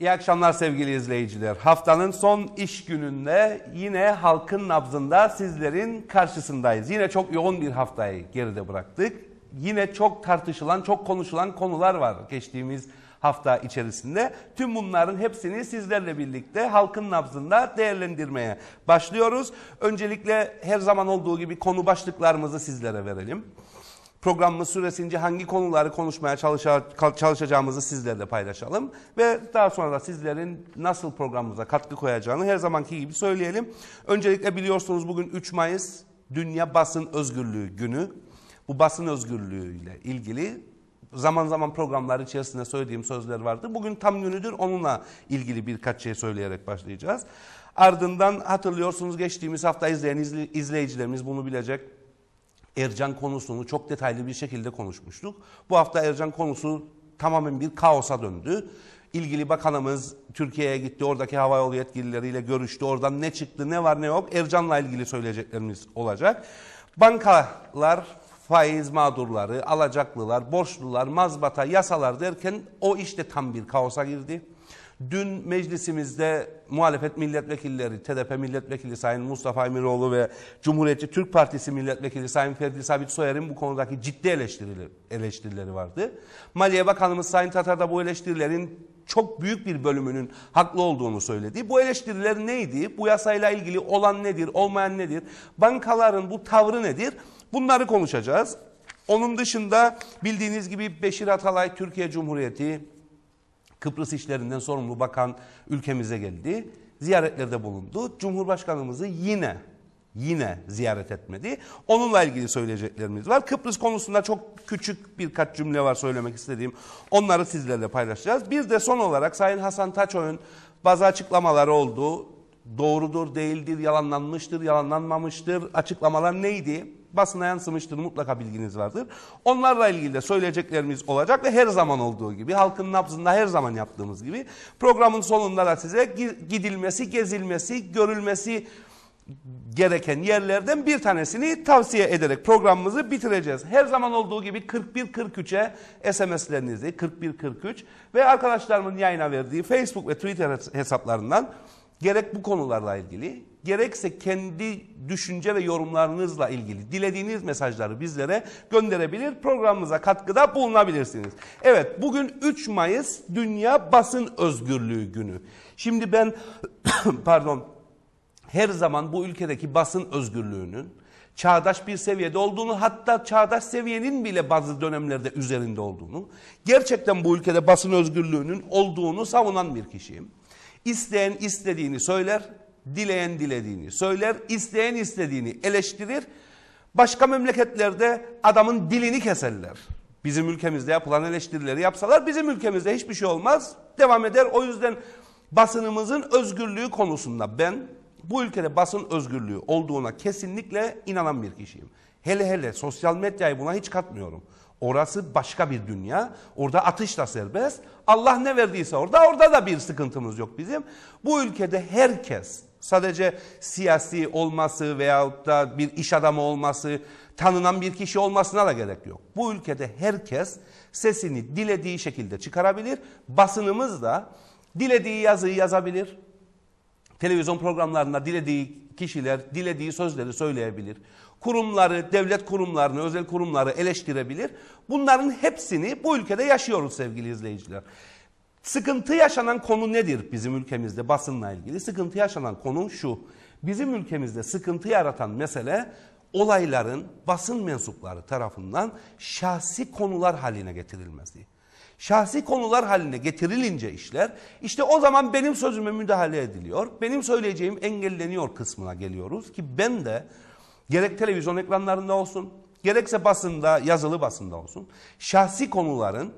İyi akşamlar sevgili izleyiciler. Haftanın son iş gününde yine halkın nabzında sizlerin karşısındayız. Yine çok yoğun bir haftayı geride bıraktık. Yine çok tartışılan, çok konuşulan konular var geçtiğimiz hafta içerisinde. Tüm bunların hepsini sizlerle birlikte halkın nabzında değerlendirmeye başlıyoruz. Öncelikle her zaman olduğu gibi konu başlıklarımızı sizlere verelim programımız süresince hangi konuları konuşmaya çalışacağımızı sizlerle paylaşalım. Ve daha sonra da sizlerin nasıl programımıza katkı koyacağını her zamanki gibi söyleyelim. Öncelikle biliyorsunuz bugün 3 Mayıs Dünya Basın Özgürlüğü Günü. Bu basın özgürlüğü ile ilgili zaman zaman programlar içerisinde söylediğim sözler vardı. Bugün tam günüdür onunla ilgili birkaç şey söyleyerek başlayacağız. Ardından hatırlıyorsunuz geçtiğimiz hafta izleyen izleyicilerimiz bunu bilecek. Ercan konusunu çok detaylı bir şekilde konuşmuştuk. Bu hafta Ercan konusu tamamen bir kaosa döndü. İlgili bakanımız Türkiye'ye gitti, oradaki havayolu yetkilileriyle görüştü. Oradan ne çıktı, ne var ne yok Ercan'la ilgili söyleyeceklerimiz olacak. Bankalar faiz mağdurları, alacaklılar, borçlular, mazbata, yasalar derken o işte tam bir kaosa girdi. Dün meclisimizde muhalefet milletvekilleri, TDP milletvekili Sayın Mustafa Emiroğlu ve Cumhuriyetçi Türk Partisi milletvekili Sayın Ferdi Sabit Soyer'in bu konudaki ciddi eleştirileri, eleştirileri vardı. Maliye Bakanımız Sayın Tatar da bu eleştirilerin çok büyük bir bölümünün haklı olduğunu söyledi. Bu eleştiriler neydi? Bu yasayla ilgili olan nedir, olmayan nedir? Bankaların bu tavrı nedir? Bunları konuşacağız. Onun dışında bildiğiniz gibi Beşir Atalay Türkiye Cumhuriyeti Kıbrıs işlerinden sorumlu bakan ülkemize geldi. Ziyaretlerde bulundu. Cumhurbaşkanımızı yine yine ziyaret etmedi. Onunla ilgili söyleyeceklerimiz var. Kıbrıs konusunda çok küçük birkaç cümle var söylemek istediğim. Onları sizlerle paylaşacağız. Bir de son olarak Sayın Hasan Taçoy'un bazı açıklamaları oldu. Doğrudur, değildir, yalanlanmıştır, yalanlanmamıştır. Açıklamalar neydi? basına yansımıştır mutlaka bilginiz vardır. Onlarla ilgili de söyleyeceklerimiz olacak ve her zaman olduğu gibi halkın nabzında her zaman yaptığımız gibi programın sonunda da size gidilmesi, gezilmesi, görülmesi gereken yerlerden bir tanesini tavsiye ederek programımızı bitireceğiz. Her zaman olduğu gibi 41-43'e SMS'lerinizi 41-43 ve arkadaşlarımın yayına verdiği Facebook ve Twitter hesaplarından gerek bu konularla ilgili gerekse kendi düşünce ve yorumlarınızla ilgili dilediğiniz mesajları bizlere gönderebilir. Programımıza katkıda bulunabilirsiniz. Evet bugün 3 Mayıs Dünya Basın Özgürlüğü Günü. Şimdi ben pardon her zaman bu ülkedeki basın özgürlüğünün çağdaş bir seviyede olduğunu hatta çağdaş seviyenin bile bazı dönemlerde üzerinde olduğunu gerçekten bu ülkede basın özgürlüğünün olduğunu savunan bir kişiyim. İsteyen istediğini söyler Dileyen dilediğini söyler, isteyen istediğini eleştirir. Başka memleketlerde adamın dilini keserler. Bizim ülkemizde yapılan eleştirileri yapsalar bizim ülkemizde hiçbir şey olmaz. Devam eder. O yüzden basınımızın özgürlüğü konusunda ben bu ülkede basın özgürlüğü olduğuna kesinlikle inanan bir kişiyim. Hele hele sosyal medyayı buna hiç katmıyorum. Orası başka bir dünya. Orada atış da serbest. Allah ne verdiyse orada. Orada da bir sıkıntımız yok bizim. Bu ülkede herkes Sadece siyasi olması veyahut da bir iş adamı olması, tanınan bir kişi olmasına da gerek yok. Bu ülkede herkes sesini dilediği şekilde çıkarabilir. Basınımız da dilediği yazıyı yazabilir. Televizyon programlarında dilediği kişiler dilediği sözleri söyleyebilir. Kurumları, devlet kurumlarını, özel kurumları eleştirebilir. Bunların hepsini bu ülkede yaşıyoruz sevgili izleyiciler. Sıkıntı yaşanan konu nedir bizim ülkemizde basınla ilgili? Sıkıntı yaşanan konu şu. Bizim ülkemizde sıkıntı yaratan mesele olayların basın mensupları tarafından şahsi konular haline getirilmesi. Şahsi konular haline getirilince işler işte o zaman benim sözüme müdahale ediliyor. Benim söyleyeceğim engelleniyor kısmına geliyoruz ki ben de gerek televizyon ekranlarında olsun gerekse basında yazılı basında olsun şahsi konuların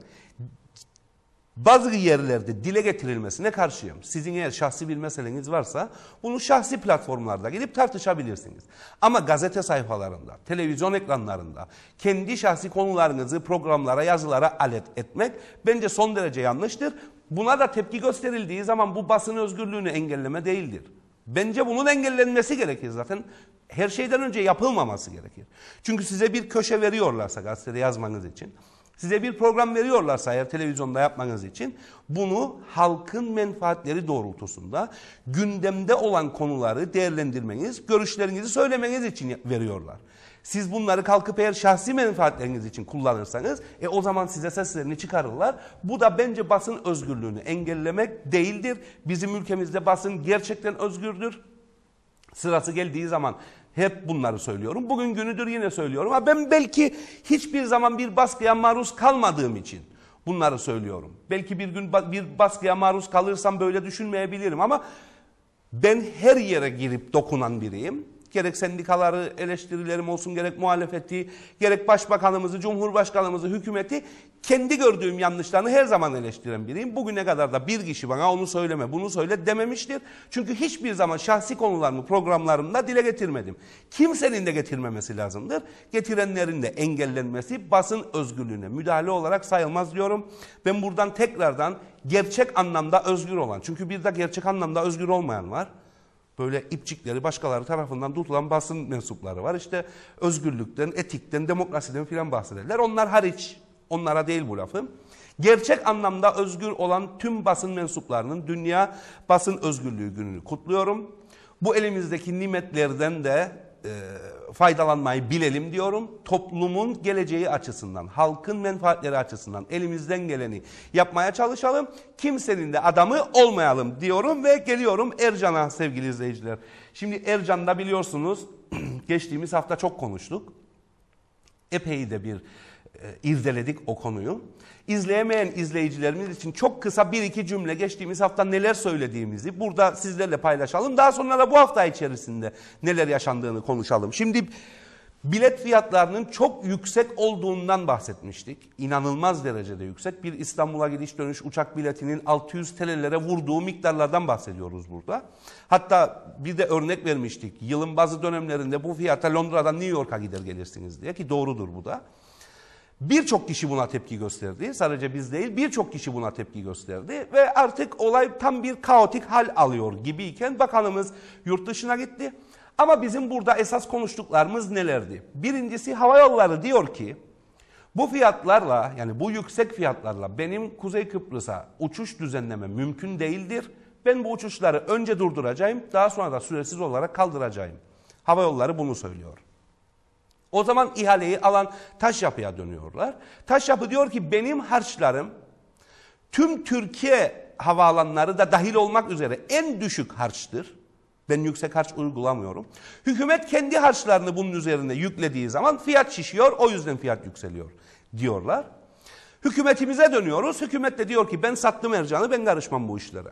bazı yerlerde dile getirilmesine karşıyım. Sizin eğer şahsi bir meseleniz varsa bunu şahsi platformlarda gidip tartışabilirsiniz. Ama gazete sayfalarında, televizyon ekranlarında kendi şahsi konularınızı programlara, yazılara alet etmek bence son derece yanlıştır. Buna da tepki gösterildiği zaman bu basın özgürlüğünü engelleme değildir. Bence bunun engellenmesi gerekir zaten. Her şeyden önce yapılmaması gerekir. Çünkü size bir köşe veriyorlarsa gazete yazmanız için Size bir program veriyorlarsa eğer televizyonda yapmanız için bunu halkın menfaatleri doğrultusunda gündemde olan konuları değerlendirmeniz, görüşlerinizi söylemeniz için veriyorlar. Siz bunları kalkıp eğer şahsi menfaatleriniz için kullanırsanız e, o zaman size seslerini çıkarırlar. Bu da bence basın özgürlüğünü engellemek değildir. Bizim ülkemizde basın gerçekten özgürdür. Sırası geldiği zaman hep bunları söylüyorum. Bugün günüdür yine söylüyorum. Ama ben belki hiçbir zaman bir baskıya maruz kalmadığım için bunları söylüyorum. Belki bir gün bir baskıya maruz kalırsam böyle düşünmeyebilirim ama ben her yere girip dokunan biriyim gerek sendikaları eleştirilerim olsun, gerek muhalefeti, gerek başbakanımızı, cumhurbaşkanımızı, hükümeti kendi gördüğüm yanlışlarını her zaman eleştiren biriyim. Bugüne kadar da bir kişi bana onu söyleme, bunu söyle dememiştir. Çünkü hiçbir zaman şahsi konularımı programlarımda dile getirmedim. Kimsenin de getirmemesi lazımdır. Getirenlerin de engellenmesi basın özgürlüğüne müdahale olarak sayılmaz diyorum. Ben buradan tekrardan gerçek anlamda özgür olan, çünkü bir de gerçek anlamda özgür olmayan var böyle ipçikleri başkaları tarafından tutulan basın mensupları var. İşte özgürlükten, etikten, demokrasiden filan bahsederler. Onlar hariç, onlara değil bu lafım. Gerçek anlamda özgür olan tüm basın mensuplarının Dünya Basın Özgürlüğü Günü'nü kutluyorum. Bu elimizdeki nimetlerden de e, faydalanmayı bilelim diyorum. Toplumun geleceği açısından, halkın menfaatleri açısından elimizden geleni yapmaya çalışalım. Kimsenin de adamı olmayalım diyorum ve geliyorum Ercan'a sevgili izleyiciler. Şimdi Ercan'da biliyorsunuz geçtiğimiz hafta çok konuştuk. Epey de bir e, irdeledik o konuyu. İzleyemeyen izleyicilerimiz için çok kısa bir iki cümle geçtiğimiz hafta neler söylediğimizi burada sizlerle paylaşalım. Daha sonra da bu hafta içerisinde neler yaşandığını konuşalım. Şimdi bilet fiyatlarının çok yüksek olduğundan bahsetmiştik. İnanılmaz derecede yüksek. Bir İstanbul'a gidiş dönüş uçak biletinin 600 TL'lere vurduğu miktarlardan bahsediyoruz burada. Hatta bir de örnek vermiştik. Yılın bazı dönemlerinde bu fiyata Londra'dan New York'a gider gelirsiniz diye ki doğrudur bu da. Birçok kişi buna tepki gösterdi. Sadece biz değil birçok kişi buna tepki gösterdi. Ve artık olay tam bir kaotik hal alıyor gibiyken bakanımız yurt dışına gitti. Ama bizim burada esas konuştuklarımız nelerdi? Birincisi hava yolları diyor ki bu fiyatlarla yani bu yüksek fiyatlarla benim Kuzey Kıbrıs'a uçuş düzenleme mümkün değildir. Ben bu uçuşları önce durduracağım daha sonra da süresiz olarak kaldıracağım. Hava yolları bunu söylüyor. O zaman ihaleyi alan taş yapıya dönüyorlar. Taş yapı diyor ki benim harçlarım tüm Türkiye havaalanları da dahil olmak üzere en düşük harçtır. Ben yüksek harç uygulamıyorum. Hükümet kendi harçlarını bunun üzerine yüklediği zaman fiyat şişiyor o yüzden fiyat yükseliyor diyorlar. Hükümetimize dönüyoruz. Hükümet de diyor ki ben sattım Ercan'ı ben karışmam bu işlere.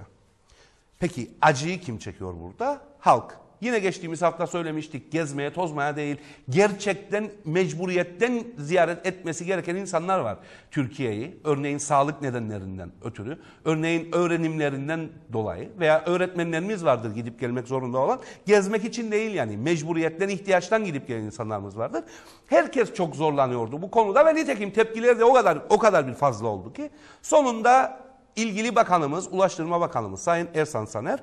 Peki acıyı kim çekiyor burada? Halk. Yine geçtiğimiz hafta söylemiştik gezmeye tozmaya değil gerçekten mecburiyetten ziyaret etmesi gereken insanlar var Türkiye'yi. Örneğin sağlık nedenlerinden ötürü, örneğin öğrenimlerinden dolayı veya öğretmenlerimiz vardır gidip gelmek zorunda olan. Gezmek için değil yani mecburiyetten ihtiyaçtan gidip gelen insanlarımız vardır. Herkes çok zorlanıyordu bu konuda ve nitekim tepkileri de o kadar o kadar bir fazla oldu ki sonunda ilgili bakanımız Ulaştırma Bakanımız Sayın Ersan Saner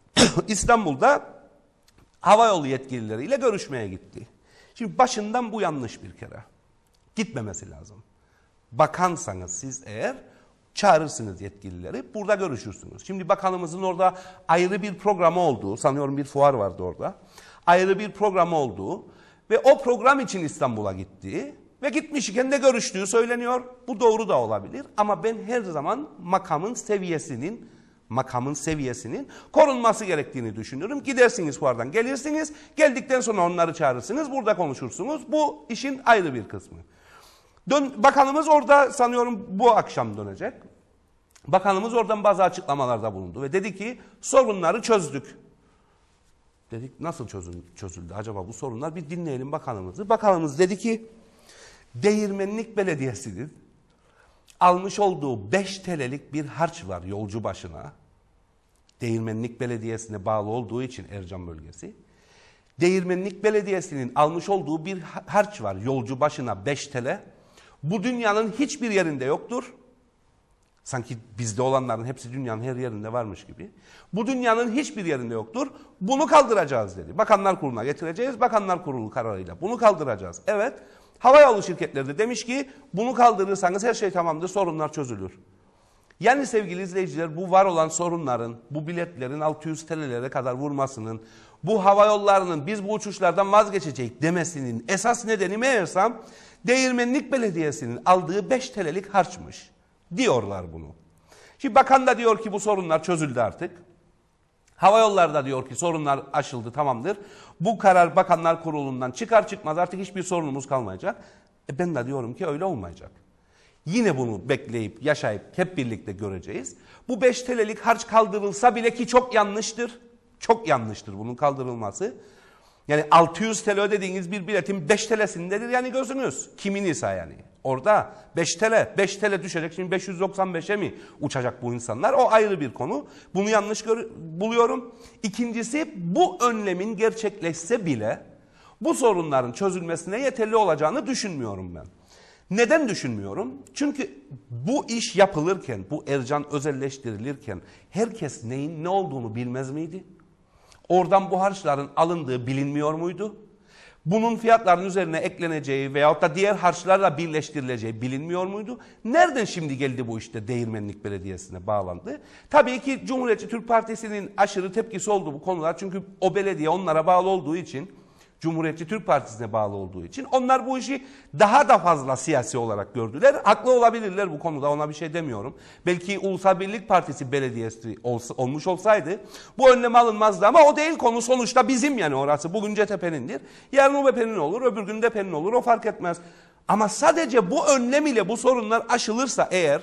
İstanbul'da havayolu yetkilileriyle görüşmeye gitti. Şimdi başından bu yanlış bir kere. Gitmemesi lazım. Bakansanız siz eğer çağırırsınız yetkilileri. Burada görüşürsünüz. Şimdi bakanımızın orada ayrı bir programı olduğu, sanıyorum bir fuar vardı orada. Ayrı bir programı olduğu ve o program için İstanbul'a gittiği ve gitmiş iken de görüştüğü söyleniyor. Bu doğru da olabilir ama ben her zaman makamın seviyesinin makamın seviyesinin korunması gerektiğini düşünüyorum. Gidersiniz fuardan gelirsiniz. Geldikten sonra onları çağırırsınız. Burada konuşursunuz. Bu işin ayrı bir kısmı. Dön, bakanımız orada sanıyorum bu akşam dönecek. Bakanımız oradan bazı açıklamalarda bulundu ve dedi ki sorunları çözdük. Dedik nasıl çözün, çözüldü acaba bu sorunlar bir dinleyelim bakanımızı. Bakanımız dedi ki değirmenlik belediyesidir almış olduğu 5 TL'lik bir harç var yolcu başına. Değirmenlik Belediyesi'ne bağlı olduğu için Ercan bölgesi. Değirmenlik Belediyesi'nin almış olduğu bir harç var yolcu başına 5 TL. Bu dünyanın hiçbir yerinde yoktur. Sanki bizde olanların hepsi dünyanın her yerinde varmış gibi. Bu dünyanın hiçbir yerinde yoktur. Bunu kaldıracağız dedi. Bakanlar kuruluna getireceğiz. Bakanlar kurulu kararıyla bunu kaldıracağız. Evet Havayolu şirketleri de demiş ki bunu kaldırırsanız her şey tamamdır sorunlar çözülür. Yani sevgili izleyiciler bu var olan sorunların, bu biletlerin 600 TL'lere kadar vurmasının, bu hava yollarının biz bu uçuşlardan vazgeçecek demesinin esas nedeni meğersem Değirmenlik Belediyesi'nin aldığı 5 TL'lik harçmış. Diyorlar bunu. Şimdi bakan da diyor ki bu sorunlar çözüldü artık. Hava yollarda diyor ki sorunlar aşıldı tamamdır. Bu karar bakanlar kurulundan çıkar çıkmaz artık hiçbir sorunumuz kalmayacak. E ben de diyorum ki öyle olmayacak. Yine bunu bekleyip yaşayıp hep birlikte göreceğiz. Bu 5 TL'lik harç kaldırılsa bile ki çok yanlıştır. Çok yanlıştır bunun kaldırılması. Yani 600 TL ödediğiniz bir biletin 5 TL'sindedir yani gözünüz. Kimin ise yani. Orada 5 tele, 5 tele düşecek. Şimdi 595'e mi uçacak bu insanlar? O ayrı bir konu. Bunu yanlış buluyorum. İkincisi bu önlemin gerçekleşse bile bu sorunların çözülmesine yeterli olacağını düşünmüyorum ben. Neden düşünmüyorum? Çünkü bu iş yapılırken, bu Ercan özelleştirilirken herkes neyin ne olduğunu bilmez miydi? Oradan bu harçların alındığı bilinmiyor muydu? bunun fiyatların üzerine ekleneceği veyahut da diğer harçlarla birleştirileceği bilinmiyor muydu? Nereden şimdi geldi bu işte Değirmenlik Belediyesi'ne bağlandı? Tabii ki Cumhuriyetçi Türk Partisi'nin aşırı tepkisi oldu bu konular. Çünkü o belediye onlara bağlı olduğu için Cumhuriyetçi Türk Partisi'ne bağlı olduğu için onlar bu işi daha da fazla siyasi olarak gördüler. Haklı olabilirler bu konuda ona bir şey demiyorum. Belki Ulusal Birlik Partisi belediyesi olsa, olmuş olsaydı bu önlem alınmazdı ama o değil konu sonuçta bizim yani orası. Bugün CTP'nindir. Yarın UBP'nin olur, öbür gün DP'nin olur o fark etmez. Ama sadece bu önlem ile bu sorunlar aşılırsa eğer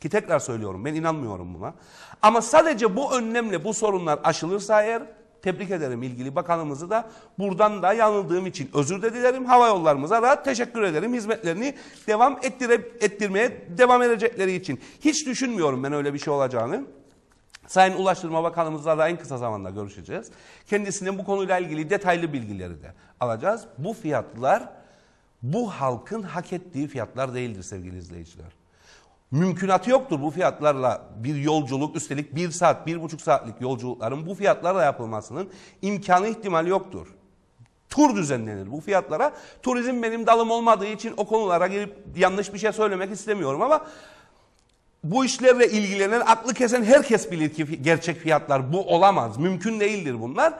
ki tekrar söylüyorum ben inanmıyorum buna. Ama sadece bu önlemle bu sorunlar aşılırsa eğer Tebrik ederim ilgili bakanımızı da buradan da yanıldığım için özür de dilerim. Hava yollarımıza da teşekkür ederim. Hizmetlerini devam ettire, ettirmeye devam edecekleri için. Hiç düşünmüyorum ben öyle bir şey olacağını. Sayın Ulaştırma Bakanımızla da en kısa zamanda görüşeceğiz. Kendisinin bu konuyla ilgili detaylı bilgileri de alacağız. Bu fiyatlar bu halkın hak ettiği fiyatlar değildir sevgili izleyiciler mümkünatı yoktur bu fiyatlarla bir yolculuk üstelik bir saat bir buçuk saatlik yolculukların bu fiyatlarla yapılmasının imkanı ihtimali yoktur. Tur düzenlenir bu fiyatlara. Turizm benim dalım olmadığı için o konulara girip yanlış bir şey söylemek istemiyorum ama bu işlerle ilgilenen, aklı kesen herkes bilir ki gerçek fiyatlar bu olamaz. Mümkün değildir bunlar.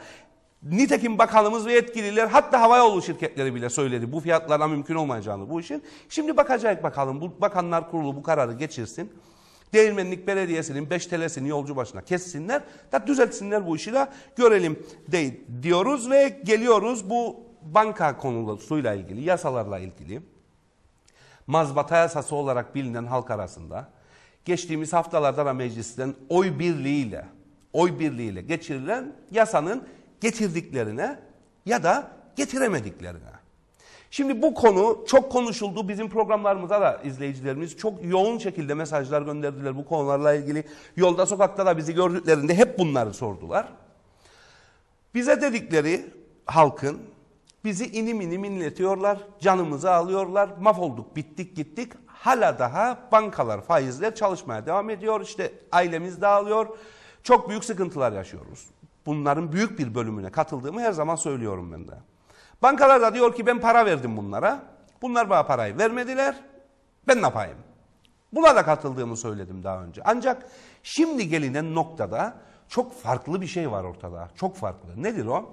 Nitekim bakanımız ve yetkililer hatta havayolu şirketleri bile söyledi bu fiyatlara mümkün olmayacağını bu işin. Şimdi bakacak bakalım bu bakanlar kurulu bu kararı geçirsin. Değirmenlik Belediyesi'nin 5 telesini yolcu başına kessinler da düzeltsinler bu işi de görelim de, diyoruz ve geliyoruz bu banka konusuyla ilgili yasalarla ilgili. Mazbata yasası olarak bilinen halk arasında geçtiğimiz haftalarda da meclisten oy birliğiyle oy birliğiyle geçirilen yasanın getirdiklerine ya da getiremediklerine. Şimdi bu konu çok konuşuldu. Bizim programlarımıza da izleyicilerimiz çok yoğun şekilde mesajlar gönderdiler bu konularla ilgili. Yolda sokakta da bizi gördüklerinde hep bunları sordular. Bize dedikleri halkın bizi inim inim inletiyorlar, canımızı alıyorlar, mahvolduk, bittik, gittik. Hala daha bankalar, faizler çalışmaya devam ediyor. İşte ailemiz dağılıyor. Çok büyük sıkıntılar yaşıyoruz bunların büyük bir bölümüne katıldığımı her zaman söylüyorum ben de. Bankalar da diyor ki ben para verdim bunlara. Bunlar bana parayı vermediler. Ben ne yapayım? Buna da katıldığımı söyledim daha önce. Ancak şimdi gelinen noktada çok farklı bir şey var ortada. Çok farklı. Nedir o?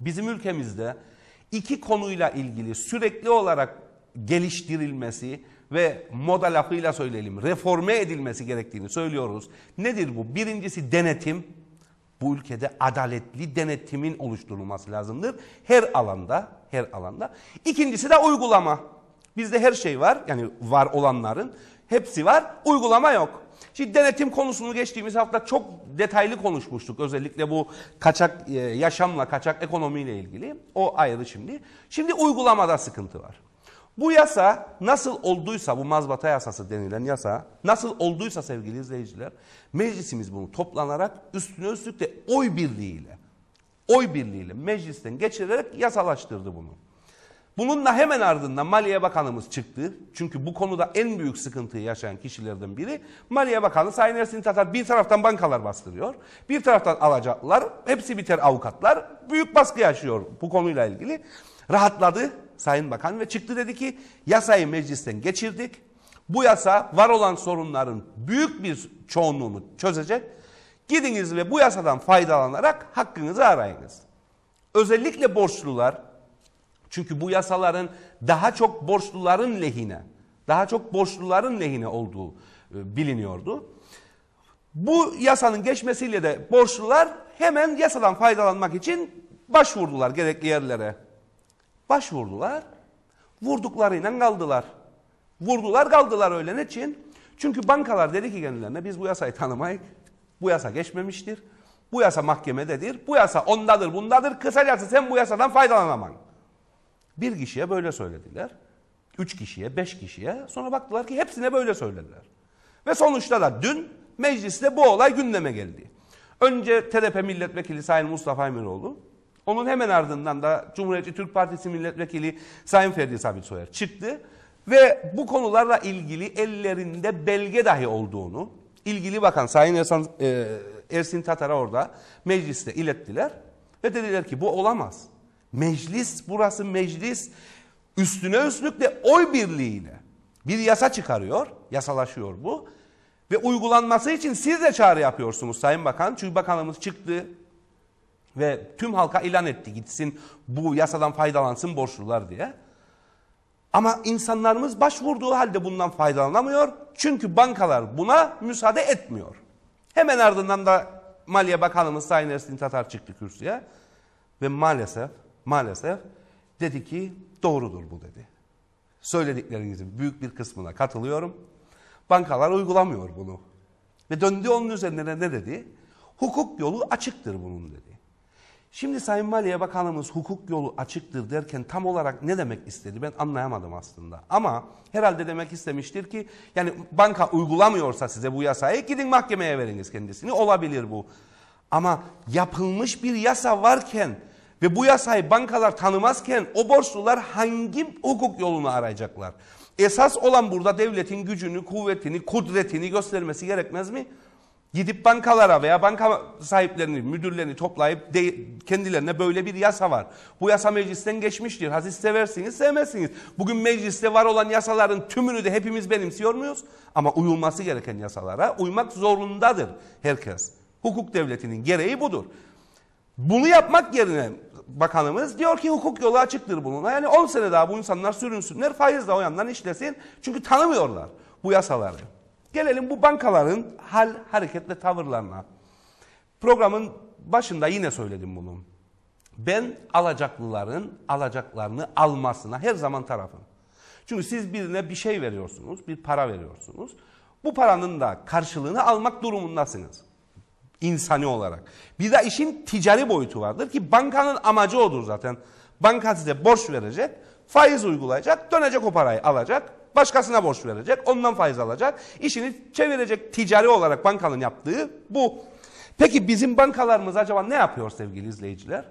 Bizim ülkemizde iki konuyla ilgili sürekli olarak geliştirilmesi ve moda lafıyla söyleyelim reforme edilmesi gerektiğini söylüyoruz. Nedir bu? Birincisi denetim bu ülkede adaletli denetimin oluşturulması lazımdır. Her alanda, her alanda. İkincisi de uygulama. Bizde her şey var. Yani var olanların hepsi var. Uygulama yok. Şimdi denetim konusunu geçtiğimiz hafta çok detaylı konuşmuştuk. Özellikle bu kaçak e, yaşamla, kaçak ekonomiyle ilgili. O ayrı şimdi. Şimdi uygulamada sıkıntı var. Bu yasa nasıl olduysa bu mazbata yasası denilen yasa nasıl olduysa sevgili izleyiciler meclisimiz bunu toplanarak üstüne üstlük de oy birliğiyle oy birliğiyle meclisten geçirerek yasalaştırdı bunu. Bununla hemen ardından Maliye Bakanımız çıktı. Çünkü bu konuda en büyük sıkıntıyı yaşayan kişilerden biri Maliye Bakanı Sayın Ersin Tatar bir taraftan bankalar bastırıyor. Bir taraftan alacaklar. Hepsi biter avukatlar. Büyük baskı yaşıyor bu konuyla ilgili. Rahatladı. Sayın Bakan ve çıktı dedi ki yasayı meclisten geçirdik. Bu yasa var olan sorunların büyük bir çoğunluğunu çözecek. Gidiniz ve bu yasadan faydalanarak hakkınızı arayınız. Özellikle borçlular çünkü bu yasaların daha çok borçluların lehine, daha çok borçluların lehine olduğu e, biliniyordu. Bu yasanın geçmesiyle de borçlular hemen yasadan faydalanmak için başvurdular gerekli yerlere. Başvurdular. Vurduklarıyla kaldılar. Vurdular kaldılar öyle. Ne için? Çünkü bankalar dedi ki kendilerine biz bu yasayı tanımayık. Bu yasa geçmemiştir. Bu yasa mahkemededir. Bu yasa ondadır bundadır. Kısacası sen bu yasadan faydalanamam. Bir kişiye böyle söylediler. Üç kişiye, beş kişiye. Sonra baktılar ki hepsine böyle söylediler. Ve sonuçta da dün mecliste bu olay gündeme geldi. Önce TDP Milletvekili Sayın Mustafa Emiroğlu onun hemen ardından da Cumhuriyetçi Türk Partisi Milletvekili Sayın Ferdi Sabit Soyer çıktı ve bu konularla ilgili ellerinde belge dahi olduğunu ilgili bakan Sayın Ersan, e, Ersin Tatar'a orada mecliste ilettiler ve dediler ki bu olamaz. Meclis burası meclis üstüne üstlük de oy birliğiyle bir yasa çıkarıyor, yasalaşıyor bu ve uygulanması için siz de çağrı yapıyorsunuz Sayın Bakan. Çünkü bakanımız çıktı, ve tüm halka ilan etti gitsin bu yasadan faydalansın borçlular diye. Ama insanlarımız başvurduğu halde bundan faydalanamıyor. Çünkü bankalar buna müsaade etmiyor. Hemen ardından da Maliye Bakanımız Sayın Ersin Tatar çıktı kürsüye. Ve maalesef, maalesef dedi ki doğrudur bu dedi. Söylediklerinizin büyük bir kısmına katılıyorum. Bankalar uygulamıyor bunu. Ve döndü onun üzerine ne dedi? Hukuk yolu açıktır bunun dedi. Şimdi Sayın Maliye Bakanımız hukuk yolu açıktır derken tam olarak ne demek istedi ben anlayamadım aslında. Ama herhalde demek istemiştir ki yani banka uygulamıyorsa size bu yasayı gidin mahkemeye veriniz kendisini olabilir bu. Ama yapılmış bir yasa varken ve bu yasayı bankalar tanımazken o borçlular hangi hukuk yolunu arayacaklar? Esas olan burada devletin gücünü, kuvvetini, kudretini göstermesi gerekmez mi? Gidip bankalara veya banka sahiplerini, müdürlerini toplayıp de, kendilerine böyle bir yasa var. Bu yasa meclisten geçmiştir. Ha seversiniz, sevmezsiniz. Bugün mecliste var olan yasaların tümünü de hepimiz benimsiyor muyuz? Ama uyulması gereken yasalara uymak zorundadır herkes. Hukuk devletinin gereği budur. Bunu yapmak yerine bakanımız diyor ki hukuk yolu açıktır bununla. Yani 10 sene daha bu insanlar sürünsünler, faizle o yandan işlesin. Çünkü tanımıyorlar bu yasaları. Gelelim bu bankaların hal, hareket ve tavırlarına. Programın başında yine söyledim bunu. Ben alacaklıların alacaklarını almasına her zaman tarafım. Çünkü siz birine bir şey veriyorsunuz, bir para veriyorsunuz. Bu paranın da karşılığını almak durumundasınız. İnsani olarak. Bir de işin ticari boyutu vardır ki bankanın amacı odur zaten. Banka size borç verecek, faiz uygulayacak, dönecek o parayı alacak, Başkasına borç verecek, ondan faiz alacak. İşini çevirecek ticari olarak bankanın yaptığı bu. Peki bizim bankalarımız acaba ne yapıyor sevgili izleyiciler?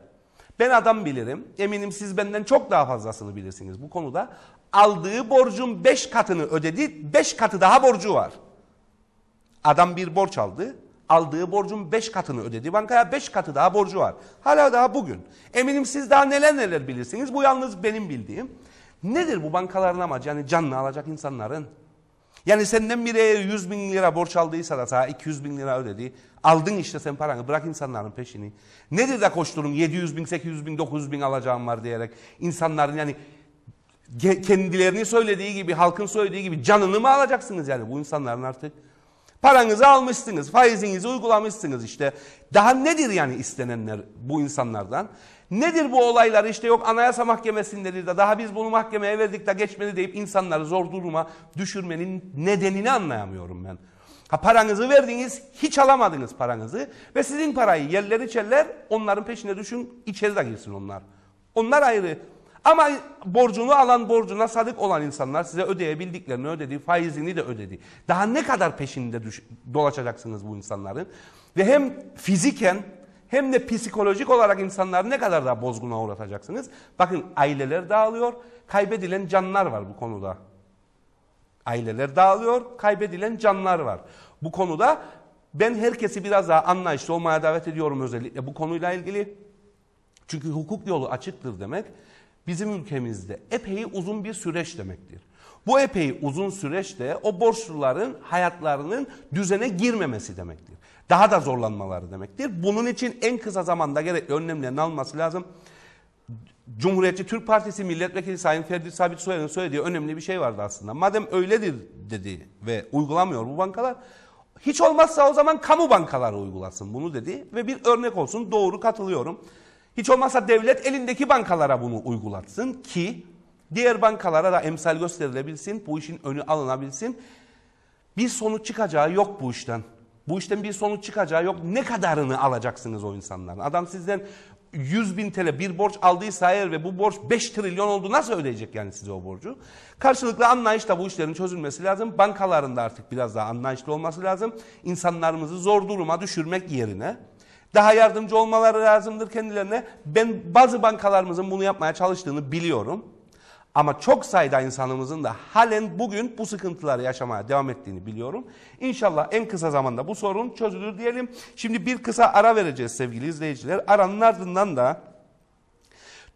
Ben adam bilirim. Eminim siz benden çok daha fazlasını bilirsiniz bu konuda. Aldığı borcun 5 katını ödedi, 5 katı daha borcu var. Adam bir borç aldı, aldığı borcun 5 katını ödedi. Bankaya 5 katı daha borcu var. Hala daha bugün. Eminim siz daha neler neler bilirsiniz. Bu yalnız benim bildiğim. Nedir bu bankaların amacı? Yani canını alacak insanların. Yani senden biri eğer 100 bin lira borç aldıysa da sana 200 bin lira ödedi. Aldın işte sen paranı bırak insanların peşini. Nedir de koşturun 700 bin, 800 bin, 900 bin alacağım var diyerek. insanların yani kendilerini söylediği gibi, halkın söylediği gibi canını mı alacaksınız yani bu insanların artık? Paranızı almışsınız, faizinizi uygulamışsınız işte. Daha nedir yani istenenler bu insanlardan? Nedir bu olaylar İşte yok anayasa mahkemesindedir de daha biz bunu mahkemeye verdik de geçmedi deyip insanları zor duruma düşürmenin nedenini anlayamıyorum ben. Ha paranızı verdiniz hiç alamadınız paranızı ve sizin parayı yerler çeller onların peşine düşün içeri de girsin onlar. Onlar ayrı ama borcunu alan borcuna sadık olan insanlar size ödeyebildiklerini ödedi, faizini de ödedi. Daha ne kadar peşinde dolaşacaksınız bu insanların? Ve hem fiziken hem de psikolojik olarak insanları ne kadar daha bozguna uğratacaksınız. Bakın aileler dağılıyor, kaybedilen canlar var bu konuda. Aileler dağılıyor, kaybedilen canlar var. Bu konuda ben herkesi biraz daha anlayışlı olmaya davet ediyorum özellikle bu konuyla ilgili. Çünkü hukuk yolu açıktır demek bizim ülkemizde epey uzun bir süreç demektir. Bu epey uzun süreçte o borçluların hayatlarının düzene girmemesi demektir. Daha da zorlanmaları demektir. Bunun için en kısa zamanda gerekli önlemlerini alması lazım. Cumhuriyetçi Türk Partisi Milletvekili Sayın Ferdi Sabit Soyer'in söylediği önemli bir şey vardı aslında. Madem öyledir dedi ve uygulamıyor bu bankalar. Hiç olmazsa o zaman kamu bankaları uygulasın bunu dedi ve bir örnek olsun doğru katılıyorum. Hiç olmazsa devlet elindeki bankalara bunu uygulatsın ki diğer bankalara da emsal gösterilebilsin, bu işin önü alınabilsin. Bir sonuç çıkacağı yok bu işten. Bu işten bir sonuç çıkacağı yok. Ne kadarını alacaksınız o insanların? Adam sizden 100 bin TL bir borç aldıysa eğer ve bu borç 5 trilyon oldu nasıl ödeyecek yani size o borcu? Karşılıklı anlayışla bu işlerin çözülmesi lazım. Bankaların da artık biraz daha anlayışlı olması lazım. İnsanlarımızı zor duruma düşürmek yerine daha yardımcı olmaları lazımdır kendilerine. Ben bazı bankalarımızın bunu yapmaya çalıştığını biliyorum. Ama çok sayıda insanımızın da halen bugün bu sıkıntıları yaşamaya devam ettiğini biliyorum. İnşallah en kısa zamanda bu sorun çözülür diyelim. Şimdi bir kısa ara vereceğiz sevgili izleyiciler. Aranın ardından da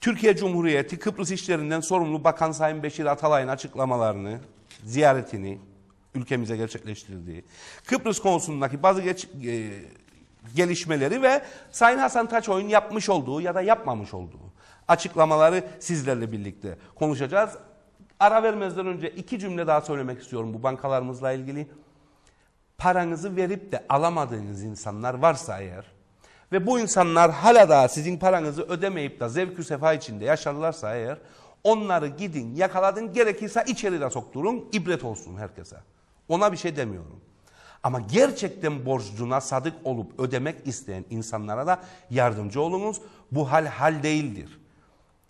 Türkiye Cumhuriyeti Kıbrıs işlerinden sorumlu Bakan Sayın Beşir Atalay'ın açıklamalarını, ziyaretini ülkemize gerçekleştirdiği, Kıbrıs konusundaki bazı geç, e, gelişmeleri ve Sayın Hasan Taçoy'un yapmış olduğu ya da yapmamış olduğu açıklamaları sizlerle birlikte konuşacağız. Ara vermezden önce iki cümle daha söylemek istiyorum bu bankalarımızla ilgili. Paranızı verip de alamadığınız insanlar varsa eğer ve bu insanlar hala daha sizin paranızı ödemeyip de zevkü sefa içinde yaşarlarsa eğer onları gidin yakaladın gerekirse içeri de sokturun ibret olsun herkese. Ona bir şey demiyorum. Ama gerçekten borcuna sadık olup ödemek isteyen insanlara da yardımcı olunuz. Bu hal hal değildir.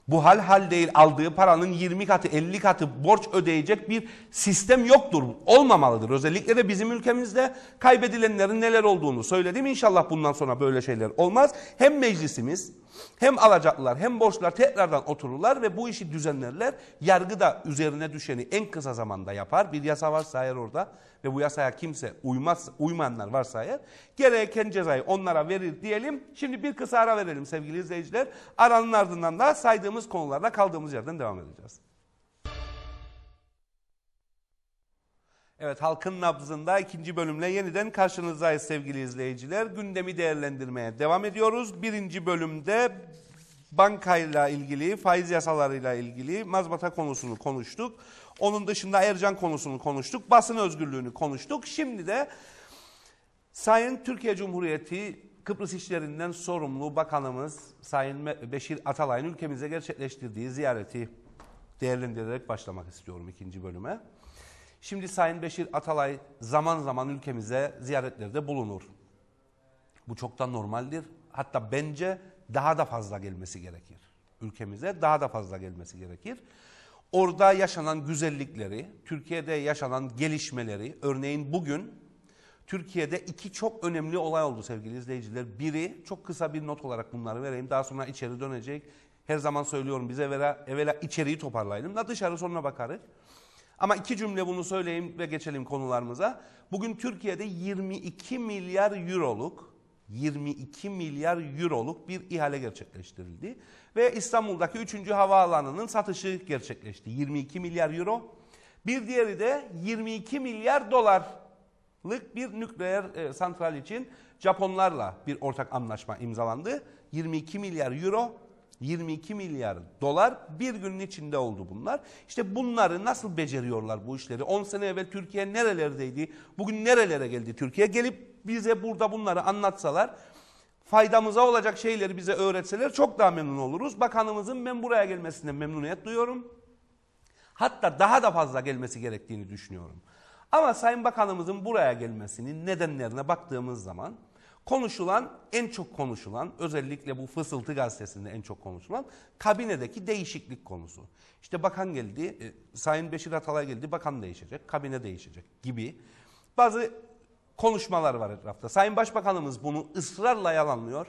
Bu hal hal değil aldığı paranın 20 katı 50 katı borç ödeyecek bir sistem yoktur. Olmamalıdır. Özellikle de bizim ülkemizde kaybedilenlerin neler olduğunu söyledim. İnşallah bundan sonra böyle şeyler olmaz. Hem meclisimiz hem alacaklar hem borçlar tekrardan otururlar ve bu işi düzenlerler. Yargı da üzerine düşeni en kısa zamanda yapar. Bir yasa varsa eğer orada ve bu yasaya kimse uymaz, uymayanlar varsa eğer gereken cezayı onlara verir diyelim. Şimdi bir kısa ara verelim sevgili izleyiciler. Aranın ardından da saydığımız konularda kaldığımız yerden devam edeceğiz. Evet halkın nabzında ikinci bölümle yeniden karşınızdayız sevgili izleyiciler. Gündemi değerlendirmeye devam ediyoruz. Birinci bölümde bankayla ilgili, faiz yasalarıyla ilgili mazbata konusunu konuştuk. Onun dışında Ercan konusunu konuştuk. Basın özgürlüğünü konuştuk. Şimdi de Sayın Türkiye Cumhuriyeti Kıbrıs işlerinden sorumlu bakanımız Sayın Beşir Atalay'ın ülkemize gerçekleştirdiği ziyareti değerlendirerek başlamak istiyorum ikinci bölüme. Şimdi Sayın Beşir Atalay zaman zaman ülkemize ziyaretlerde bulunur. Bu çoktan normaldir. Hatta bence daha da fazla gelmesi gerekir. Ülkemize daha da fazla gelmesi gerekir. Orada yaşanan güzellikleri, Türkiye'de yaşanan gelişmeleri, örneğin bugün Türkiye'de iki çok önemli olay oldu sevgili izleyiciler. Biri, çok kısa bir not olarak bunları vereyim, daha sonra içeri dönecek. Her zaman söylüyorum bize evvela, evvela içeriği toparlayalım da dışarı sonra bakarız. Ama iki cümle bunu söyleyeyim ve geçelim konularımıza. Bugün Türkiye'de 22 milyar euroluk 22 milyar euroluk bir ihale gerçekleştirildi. Ve İstanbul'daki 3. havaalanının satışı gerçekleşti. 22 milyar euro. Bir diğeri de 22 milyar dolarlık bir nükleer e, santral için Japonlarla bir ortak anlaşma imzalandı. 22 milyar euro 22 milyar dolar bir günün içinde oldu bunlar. İşte bunları nasıl beceriyorlar bu işleri? 10 sene evvel Türkiye nerelerdeydi? Bugün nerelere geldi Türkiye? Gelip bize burada bunları anlatsalar, faydamıza olacak şeyleri bize öğretseler çok daha memnun oluruz. Bakanımızın ben buraya gelmesinden memnuniyet duyuyorum. Hatta daha da fazla gelmesi gerektiğini düşünüyorum. Ama Sayın Bakanımızın buraya gelmesinin nedenlerine baktığımız zaman konuşulan, en çok konuşulan, özellikle bu Fısıltı gazetesinde en çok konuşulan kabinedeki değişiklik konusu. İşte bakan geldi, e, Sayın Beşir Atalay geldi, bakan değişecek, kabine değişecek gibi. Bazı konuşmalar var etrafta. Sayın Başbakanımız bunu ısrarla yalanlıyor.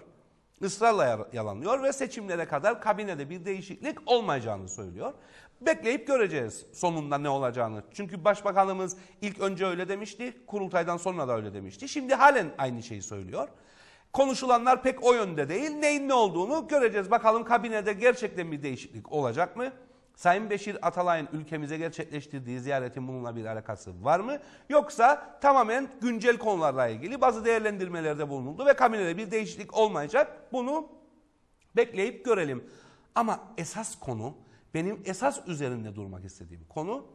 Israrla yalanlıyor ve seçimlere kadar kabinede bir değişiklik olmayacağını söylüyor. Bekleyip göreceğiz sonunda ne olacağını. Çünkü başbakanımız ilk önce öyle demişti, kurultaydan sonra da öyle demişti. Şimdi halen aynı şeyi söylüyor. Konuşulanlar pek o yönde değil. Neyin ne olduğunu göreceğiz. Bakalım kabinede gerçekten bir değişiklik olacak mı? Sayın Beşir Atalay'ın ülkemize gerçekleştirdiği ziyaretin bununla bir alakası var mı? Yoksa tamamen güncel konularla ilgili bazı değerlendirmelerde bulunuldu ve kabinede bir değişiklik olmayacak. Bunu bekleyip görelim. Ama esas konu, benim esas üzerinde durmak istediğim konu,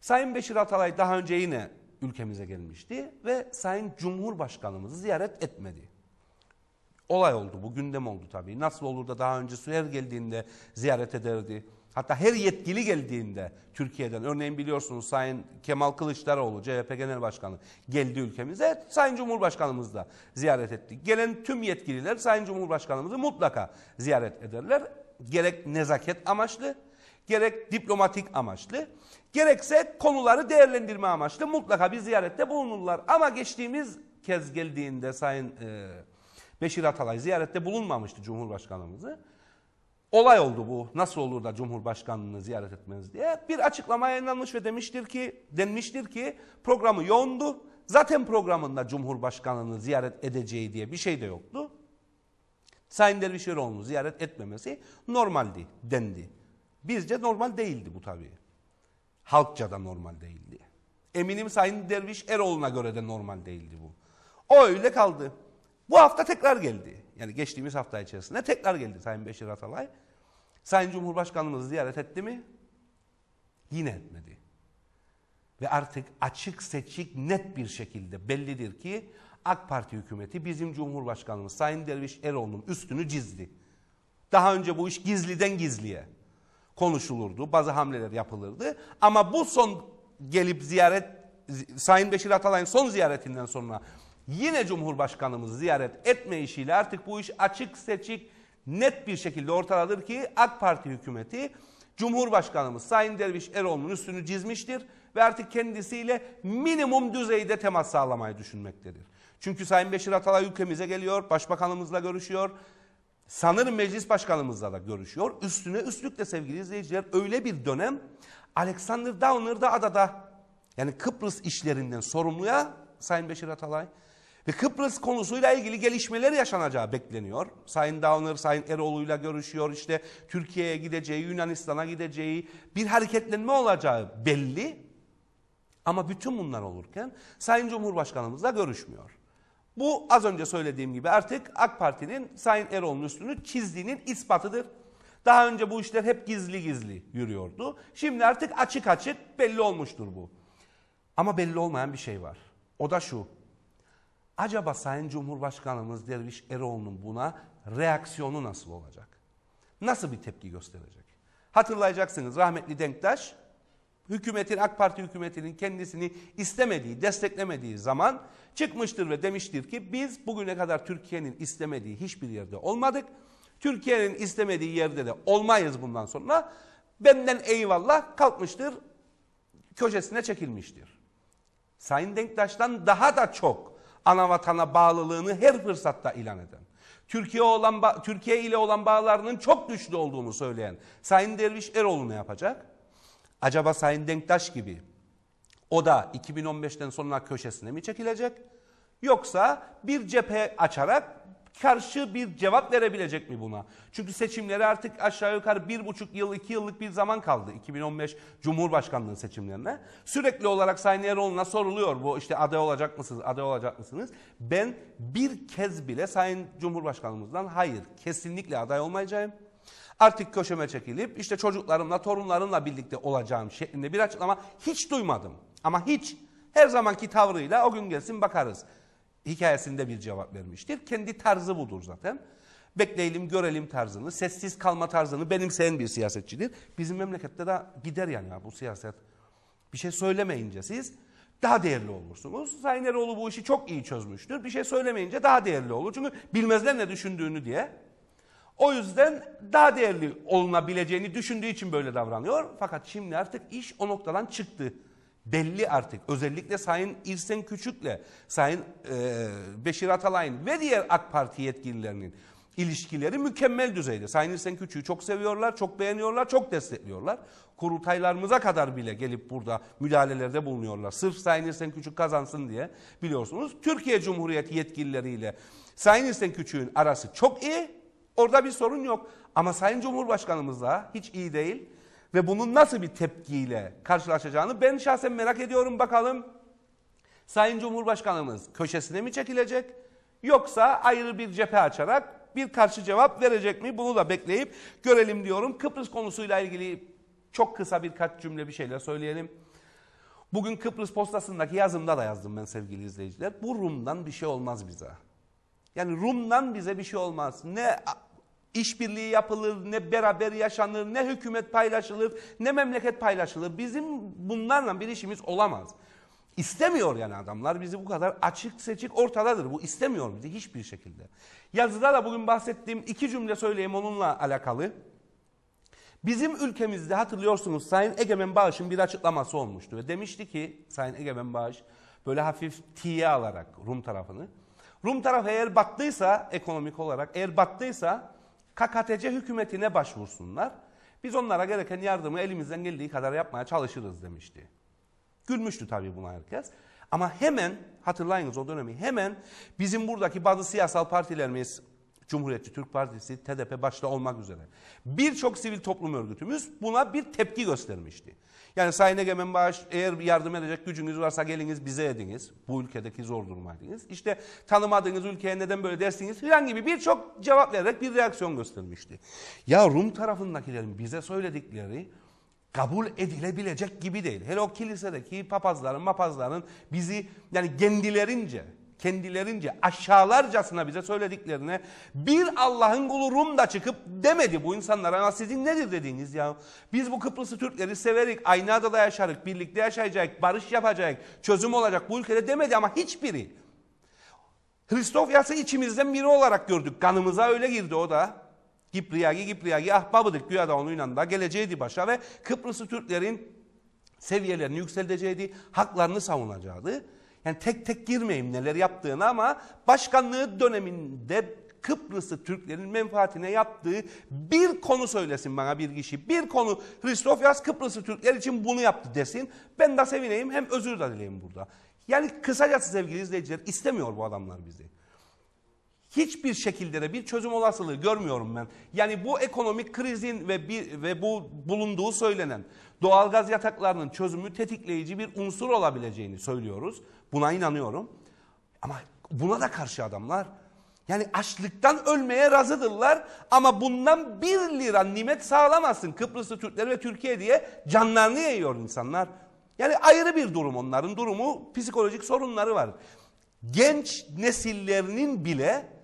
Sayın Beşir Atalay daha önce yine ülkemize gelmişti ve Sayın Cumhurbaşkanımızı ziyaret etmedi. Olay oldu, bu gündem oldu tabii. Nasıl olur da daha önce her geldiğinde ziyaret ederdi Hatta her yetkili geldiğinde Türkiye'den örneğin biliyorsunuz Sayın Kemal Kılıçdaroğlu CHP Genel Başkanı geldi ülkemize. Sayın Cumhurbaşkanımız da ziyaret etti. Gelen tüm yetkililer Sayın Cumhurbaşkanımızı mutlaka ziyaret ederler. Gerek nezaket amaçlı, gerek diplomatik amaçlı, gerekse konuları değerlendirme amaçlı mutlaka bir ziyarette bulunurlar. Ama geçtiğimiz kez geldiğinde Sayın e, Beşir Atalay ziyarette bulunmamıştı Cumhurbaşkanımızı olay oldu bu. Nasıl olur da Cumhurbaşkanlığını ziyaret etmeniz diye bir açıklama yayınlanmış ve demiştir ki denmiştir ki programı yoğundu. Zaten programında Cumhurbaşkanlığını ziyaret edeceği diye bir şey de yoktu. Sayın Dervişoğlu'nu ziyaret etmemesi normaldi dendi. Bizce normal değildi bu tabii. Halkça da normal değildi. Eminim Sayın Derviş Eroğlu'na göre de normal değildi bu. O öyle kaldı. Bu hafta tekrar geldi yani geçtiğimiz hafta içerisinde tekrar geldi Sayın Beşir Atalay. Sayın Cumhurbaşkanımız ziyaret etti mi? Yine etmedi. Ve artık açık seçik net bir şekilde bellidir ki AK Parti hükümeti bizim Cumhurbaşkanımız Sayın Derviş Eroğlu'nun üstünü cizdi. Daha önce bu iş gizliden gizliye konuşulurdu. Bazı hamleler yapılırdı. Ama bu son gelip ziyaret Sayın Beşir Atalay'ın son ziyaretinden sonra yine Cumhurbaşkanımızı ziyaret etme işiyle artık bu iş açık seçik net bir şekilde ortaladır ki AK Parti hükümeti Cumhurbaşkanımız Sayın Derviş Erol'un üstünü çizmiştir ve artık kendisiyle minimum düzeyde temas sağlamayı düşünmektedir. Çünkü Sayın Beşir Atalay ülkemize geliyor, başbakanımızla görüşüyor, sanırım meclis başkanımızla da görüşüyor. Üstüne üstlük de sevgili izleyiciler öyle bir dönem Alexander Downer'da adada yani Kıbrıs işlerinden sorumluya Sayın Beşir Atalay ve Kıbrıs konusuyla ilgili gelişmeler yaşanacağı bekleniyor. Sayın Downer, Sayın Eroğlu'yla görüşüyor. İşte Türkiye'ye gideceği, Yunanistan'a gideceği bir hareketlenme olacağı belli. Ama bütün bunlar olurken Sayın Cumhurbaşkanımızla görüşmüyor. Bu az önce söylediğim gibi artık AK Parti'nin Sayın Erol'un üstünü çizdiğinin ispatıdır. Daha önce bu işler hep gizli gizli yürüyordu. Şimdi artık açık açık belli olmuştur bu. Ama belli olmayan bir şey var. O da şu. Acaba Sayın Cumhurbaşkanımız Derviş Eroğlu'nun buna reaksiyonu nasıl olacak? Nasıl bir tepki gösterecek? Hatırlayacaksınız rahmetli Denktaş hükümetin AK Parti hükümetinin kendisini istemediği, desteklemediği zaman çıkmıştır ve demiştir ki biz bugüne kadar Türkiye'nin istemediği hiçbir yerde olmadık. Türkiye'nin istemediği yerde de olmayız bundan sonra. Benden eyvallah kalkmıştır, köşesine çekilmiştir. Sayın Denktaş'tan daha da çok ana vatana bağlılığını her fırsatta ilan eden, Türkiye olan Türkiye ile olan bağlarının çok güçlü olduğunu söyleyen Sayın Derviş Eroğlu ne yapacak? Acaba Sayın Denktaş gibi o da 2015'ten sonra köşesine mi çekilecek? Yoksa bir cephe açarak karşı bir cevap verebilecek mi buna? Çünkü seçimlere artık aşağı yukarı bir buçuk yıl, iki yıllık bir zaman kaldı. 2015 Cumhurbaşkanlığı seçimlerine. Sürekli olarak Sayın Erol'una soruluyor bu işte aday olacak mısınız, aday olacak mısınız? Ben bir kez bile Sayın Cumhurbaşkanımızdan hayır kesinlikle aday olmayacağım. Artık köşeme çekilip işte çocuklarımla, torunlarımla birlikte olacağım şeklinde bir açıklama hiç duymadım. Ama hiç her zamanki tavrıyla o gün gelsin bakarız hikayesinde bir cevap vermiştir. Kendi tarzı budur zaten. Bekleyelim görelim tarzını, sessiz kalma tarzını benimseyen bir siyasetçidir. Bizim memlekette de gider yani bu siyaset. Bir şey söylemeyince siz daha değerli olursunuz. Sayın Eroğlu bu işi çok iyi çözmüştür. Bir şey söylemeyince daha değerli olur. Çünkü bilmezler ne düşündüğünü diye. O yüzden daha değerli olunabileceğini düşündüğü için böyle davranıyor. Fakat şimdi artık iş o noktadan çıktı belli artık. Özellikle Sayın İrsen Küçük'le, Sayın e, Beşir Atalay'ın ve diğer AK Parti yetkililerinin ilişkileri mükemmel düzeyde. Sayın İrsen Küçük'ü çok seviyorlar, çok beğeniyorlar, çok destekliyorlar. Kurultaylarımıza kadar bile gelip burada müdahalelerde bulunuyorlar. Sırf Sayın İrsen Küçük kazansın diye biliyorsunuz. Türkiye Cumhuriyeti yetkilileriyle Sayın İrsen Küçük'ün arası çok iyi. Orada bir sorun yok. Ama Sayın Cumhurbaşkanımızla hiç iyi değil ve bunun nasıl bir tepkiyle karşılaşacağını ben şahsen merak ediyorum bakalım. Sayın Cumhurbaşkanımız köşesine mi çekilecek yoksa ayrı bir cephe açarak bir karşı cevap verecek mi? Bunu da bekleyip görelim diyorum. Kıbrıs konusuyla ilgili çok kısa birkaç cümle bir şeyler söyleyelim. Bugün Kıbrıs postasındaki yazımda da yazdım ben sevgili izleyiciler. Bu Rum'dan bir şey olmaz bize. Yani Rum'dan bize bir şey olmaz. Ne işbirliği yapılır, ne beraber yaşanır, ne hükümet paylaşılır, ne memleket paylaşılır. Bizim bunlarla bir işimiz olamaz. İstemiyor yani adamlar bizi bu kadar açık seçik ortadadır. Bu istemiyor bizi hiçbir şekilde. Yazıda da bugün bahsettiğim iki cümle söyleyeyim onunla alakalı. Bizim ülkemizde hatırlıyorsunuz Sayın Egemen Bağış'ın bir açıklaması olmuştu. Ve demişti ki Sayın Egemen Bağış böyle hafif tiye alarak Rum tarafını. Rum taraf eğer battıysa ekonomik olarak eğer battıysa KKTC hükümetine başvursunlar. Biz onlara gereken yardımı elimizden geldiği kadar yapmaya çalışırız demişti. Gülmüştü tabii buna herkes. Ama hemen hatırlayınız o dönemi hemen bizim buradaki bazı siyasal partilerimiz Cumhuriyetçi Türk Partisi, TDP başta olmak üzere. Birçok sivil toplum örgütümüz buna bir tepki göstermişti. Yani Sayın Egemen Bağış eğer yardım edecek gücünüz varsa geliniz bize ediniz. Bu ülkedeki zor durmaydınız. İşte tanımadığınız ülkeye neden böyle dersiniz filan gibi birçok cevap vererek bir reaksiyon göstermişti. Ya Rum tarafındakilerin bize söyledikleri kabul edilebilecek gibi değil. Hele o kilisedeki papazların, mapazların bizi yani kendilerince kendilerince aşağılarcasına bize söylediklerine bir Allah'ın kulu Rum da çıkıp demedi bu insanlara ama sizin nedir dediğiniz ya. Biz bu Kıbrıslı Türkleri severik, aynı adada yaşarık, birlikte yaşayacak, barış yapacak, çözüm olacak bu ülkede demedi ama hiçbiri. Kristofyas'ı içimizden biri olarak gördük. Kanımıza öyle girdi o da. Gipriyagi Gipriyagi ahbabıdık güya da onunla da geleceğiydi başa ve Kıbrıslı Türklerin seviyelerini yükselteceğiydi, haklarını savunacaktı. Yani tek tek girmeyeyim neler yaptığını ama başkanlığı döneminde Kıbrıs'ı Türklerin menfaatine yaptığı bir konu söylesin bana bir kişi. Bir konu yaz Kıbrıs'ı Türkler için bunu yaptı desin. Ben de sevineyim hem özür de dileyim burada. Yani kısacası sevgili izleyiciler istemiyor bu adamlar bizi hiçbir şekilde de bir çözüm olasılığı görmüyorum ben. Yani bu ekonomik krizin ve bir ve bu bulunduğu söylenen doğalgaz yataklarının çözümü tetikleyici bir unsur olabileceğini söylüyoruz. Buna inanıyorum. Ama buna da karşı adamlar yani açlıktan ölmeye razıdırlar ama bundan bir lira nimet sağlamasın Kıbrıslı Türkler ve Türkiye diye canlarını yiyor insanlar. Yani ayrı bir durum onların durumu psikolojik sorunları var. Genç nesillerinin bile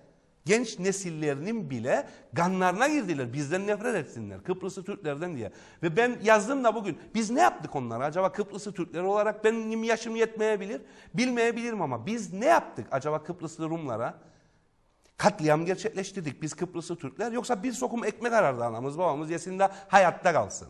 Genç nesillerinin bile kanlarına girdiler. Bizden nefret etsinler. Kıbrıs'ı Türklerden diye. Ve ben yazdım da bugün biz ne yaptık onlara acaba Kıbrıs'ı Türkler olarak benim yaşım yetmeyebilir. Bilmeyebilirim ama biz ne yaptık acaba Kıbrıslı Rumlara? Katliam gerçekleştirdik biz Kıbrıslı Türkler. Yoksa bir sokum ekmek arardı anamız babamız yesin de hayatta kalsın.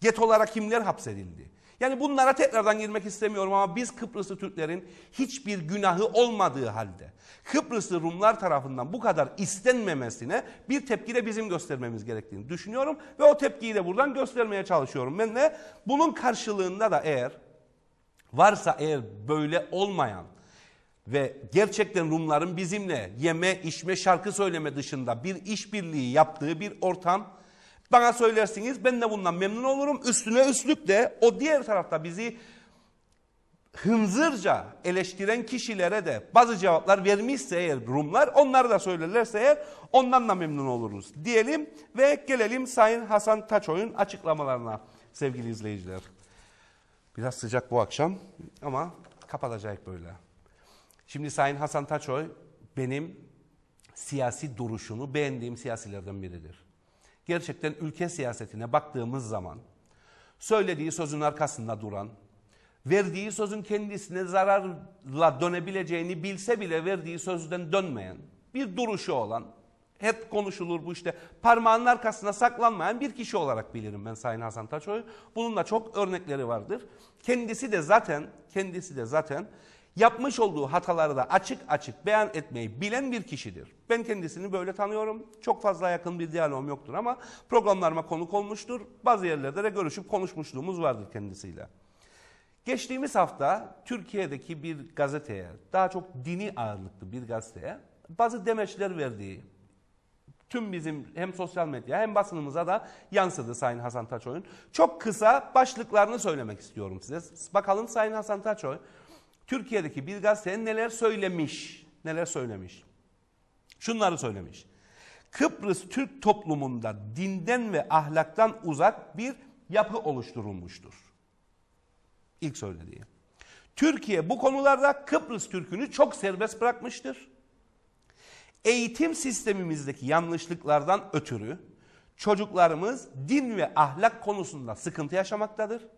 Get olarak kimler hapsedildi? Yani bunlara tekrardan girmek istemiyorum ama biz Kıbrıslı Türklerin hiçbir günahı olmadığı halde Kıbrıslı Rumlar tarafından bu kadar istenmemesine bir tepkiyle bizim göstermemiz gerektiğini düşünüyorum ve o tepkiyi de buradan göstermeye çalışıyorum. Ben de bunun karşılığında da eğer varsa eğer böyle olmayan ve gerçekten Rumların bizimle yeme, içme, şarkı söyleme dışında bir işbirliği yaptığı bir ortam bana söylersiniz ben de bundan memnun olurum. Üstüne üstlük de o diğer tarafta bizi hınzırca eleştiren kişilere de bazı cevaplar vermişse eğer Rumlar onları da söylerlerse eğer ondan da memnun oluruz diyelim ve gelelim Sayın Hasan Taçoy'un açıklamalarına sevgili izleyiciler. Biraz sıcak bu akşam ama kapatacak böyle. Şimdi Sayın Hasan Taçoy benim siyasi duruşumu beğendiğim siyasilerden biridir gerçekten ülke siyasetine baktığımız zaman söylediği sözün arkasında duran, verdiği sözün kendisine zararla dönebileceğini bilse bile verdiği sözden dönmeyen, bir duruşu olan, hep konuşulur bu işte parmağının arkasına saklanmayan bir kişi olarak bilirim ben Sayın Hasan Bunun da çok örnekleri vardır. Kendisi de zaten kendisi de zaten Yapmış olduğu hataları da açık açık beyan etmeyi bilen bir kişidir. Ben kendisini böyle tanıyorum. Çok fazla yakın bir diyalogum yoktur ama programlarıma konuk olmuştur. Bazı yerlerde de görüşüp konuşmuşluğumuz vardır kendisiyle. Geçtiğimiz hafta Türkiye'deki bir gazeteye, daha çok dini ağırlıklı bir gazeteye bazı demeçler verdiği tüm bizim hem sosyal medya hem basınımıza da yansıdı Sayın Hasan Taçoy'un. Çok kısa başlıklarını söylemek istiyorum size. Bakalım Sayın Hasan Taçoy Türkiye'deki bir gazeteye neler söylemiş? Neler söylemiş? Şunları söylemiş. Kıbrıs Türk toplumunda dinden ve ahlaktan uzak bir yapı oluşturulmuştur. İlk söylediği. Türkiye bu konularda Kıbrıs Türk'ünü çok serbest bırakmıştır. Eğitim sistemimizdeki yanlışlıklardan ötürü çocuklarımız din ve ahlak konusunda sıkıntı yaşamaktadır.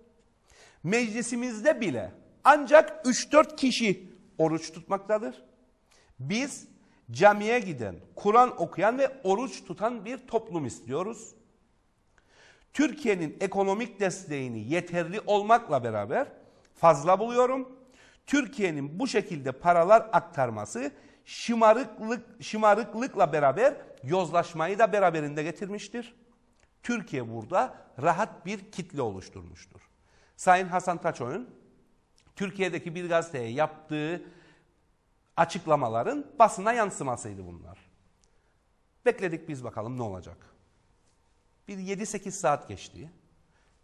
Meclisimizde bile ancak 3-4 kişi oruç tutmaktadır. Biz camiye giden, Kur'an okuyan ve oruç tutan bir toplum istiyoruz. Türkiye'nin ekonomik desteğini yeterli olmakla beraber fazla buluyorum. Türkiye'nin bu şekilde paralar aktarması şımarıklık, şımarıklıkla beraber yozlaşmayı da beraberinde getirmiştir. Türkiye burada rahat bir kitle oluşturmuştur. Sayın Hasan Taçoy'un Türkiye'deki bir gazeteye yaptığı açıklamaların basına yansımasıydı bunlar. Bekledik biz bakalım ne olacak. Bir 7-8 saat geçti.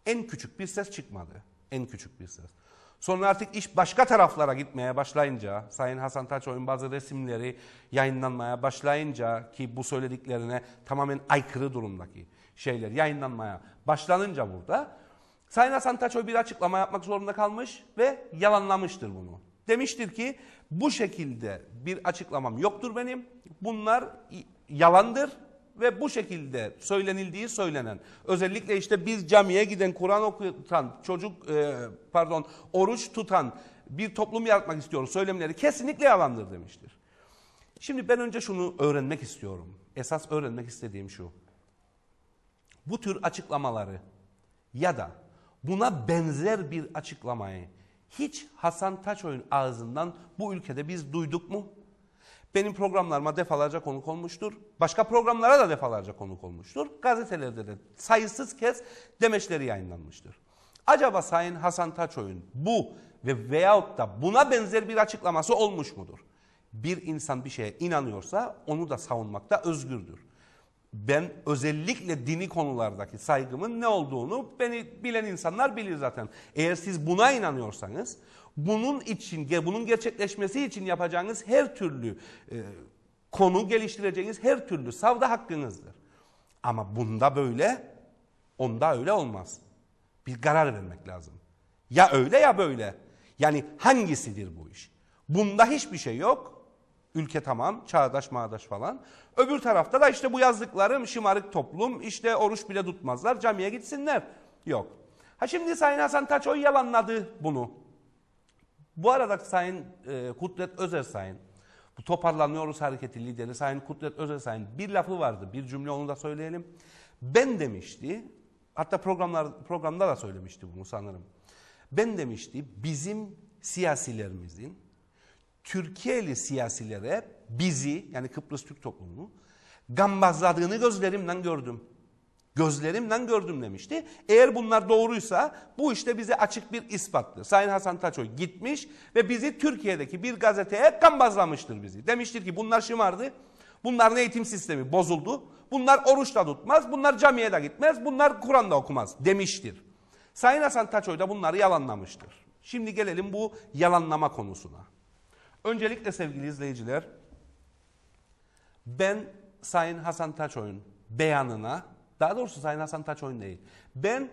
En küçük bir ses çıkmadı. En küçük bir ses. Sonra artık iş başka taraflara gitmeye başlayınca, Sayın Hasan Taçoy'un bazı resimleri yayınlanmaya başlayınca ki bu söylediklerine tamamen aykırı durumdaki şeyler yayınlanmaya başlanınca burada Sayın Hasan Taçoy bir açıklama yapmak zorunda kalmış ve yalanlamıştır bunu. Demiştir ki bu şekilde bir açıklamam yoktur benim. Bunlar yalandır ve bu şekilde söylenildiği söylenen özellikle işte biz camiye giden Kur'an okutan çocuk e, pardon oruç tutan bir toplum yaratmak istiyorum söylemleri kesinlikle yalandır demiştir. Şimdi ben önce şunu öğrenmek istiyorum. Esas öğrenmek istediğim şu. Bu tür açıklamaları ya da Buna benzer bir açıklamayı hiç Hasan Taçoy'un ağzından bu ülkede biz duyduk mu? Benim programlarıma defalarca konuk olmuştur. Başka programlara da defalarca konuk olmuştur. Gazetelerde de sayısız kez demeçleri yayınlanmıştır. Acaba Sayın Hasan Taçoy'un bu ve veyahut da buna benzer bir açıklaması olmuş mudur? Bir insan bir şeye inanıyorsa onu da savunmakta özgürdür ben özellikle dini konulardaki saygımın ne olduğunu beni bilen insanlar bilir zaten. Eğer siz buna inanıyorsanız bunun için, bunun gerçekleşmesi için yapacağınız her türlü e, konu geliştireceğiniz her türlü savda hakkınızdır. Ama bunda böyle, onda öyle olmaz. Bir karar vermek lazım. Ya öyle ya böyle. Yani hangisidir bu iş? Bunda hiçbir şey yok. Ülke tamam, çağdaş mağdaş falan. Öbür tarafta da işte bu yazdıklarım şımarık toplum, işte oruç bile tutmazlar, camiye gitsinler. Yok. Ha şimdi Sayın Hasan Taçoy yalanladı bunu. Bu arada Sayın e, Kudret Özer Sayın, bu toparlanıyoruz hareketi lideri Sayın Kudret Özer Sayın bir lafı vardı, bir cümle onu da söyleyelim. Ben demişti, hatta programlar, programda da söylemişti bunu sanırım. Ben demişti bizim siyasilerimizin, Türkiye'li siyasilere bizi yani Kıbrıs Türk toplumunu gambazladığını gözlerimden gördüm. Gözlerimden gördüm demişti. Eğer bunlar doğruysa bu işte bize açık bir ispattır. Sayın Hasan Taçoy gitmiş ve bizi Türkiye'deki bir gazeteye gambazlamıştır bizi. Demiştir ki bunlar şımardı. Bunların eğitim sistemi bozuldu. Bunlar oruçla tutmaz. Bunlar camiye de gitmez. Bunlar Kur'an'da okumaz demiştir. Sayın Hasan Taçoy da bunları yalanlamıştır. Şimdi gelelim bu yalanlama konusuna. Öncelikle sevgili izleyiciler, ben Sayın Hasan Taçoy'un beyanına, daha doğrusu Sayın Hasan Taçoy'un değil, ben